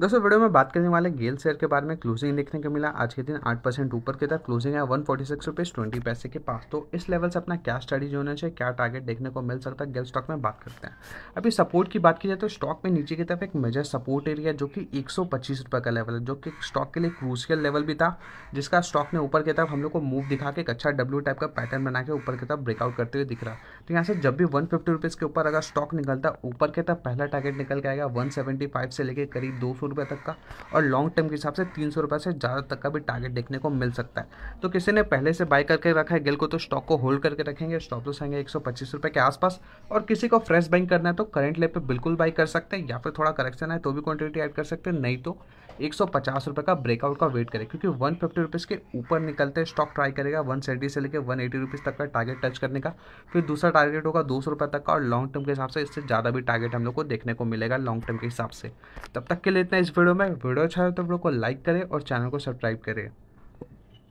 दोस्तों वीडियो में बात करने वाले गेल शेयर के बारे में क्लोजिंग देखने को मिला आज के दिन आठ परसेंट ऊपर की तरफ क्लोजिंग है one forty six rupees twenty पैसे के पास तो इस लेवल से अपना क्या स्टडीज होना चाहिए क्या टारगेट देखने को मिल सकता है गेल स्टॉक में बात करते हैं अभी सपोर्ट की बात की जाए तो स्टॉक में नीचे की तरफ एक मेजर सपोर्ट एरिया जो कि एक सौ पच्चीस रुपये का लेवल है जो कि स्टॉक के लिए क्रूसियल लेवल भी था जिसका स्टॉक ने ऊपर की तरफ हम लोग को मूव दिखा के एक अच्छा डब्ल्यू टाइप का पैटर्न बना के ऊपर की तरफ ब्रेकआउट करते हुए दिख रहा तो यहाँ से जब भी वन फिफ्टी रुपीज़ के ऊपर अगर स्टॉक निकलता है ऊपर के तब पहला टारगेट निकल के आएगा वन सेवेंटी फाइव से लेकर करीब दो सौ रुपये तक का और लॉन्ग टर्म के हिसाब से तीन सौ रुपये से ज़्यादा तक का भी टारगेट देखने को मिल सकता है तो किसी ने पहले से बाय करके रखा है गिल को तो स्टॉक को होल्ड करके रखेंगे स्टॉप तो सेंगे एक सौ पच्चीस रुपये के आसपास और किसी को फ्रेश बाइंग करना है तो करंट लेवल पर बिल्कुल बाई कर सकते हैं या फिर थोड़ा करेक्शन है तो भी क्वान्टिटी ऐड कर सकते हैं नहीं तो एक सौ पचास रुपये का ब्रेकआउट का वेट करें क्योंकि वन फिफ्टी रुपीज़ के ऊपर निकलते स्टॉक ट्राई करेगा वन से लेकर वन एटी रुपीज़ तक का टारगेट टच करने का फिर दूसरा टारगेट होगा दो सौ तक का और लॉन्ग टर्म के हिसाब से इससे ज़्यादा भी टारगेट हम लोग को देखने को मिलेगा लॉन्ग टर्म के हिसाब से तब तक के लिए इतना इस वीडियो में वीडियो अच्छा है तो हम लोग को लाइक करें और चैनल को सब्सक्राइब करें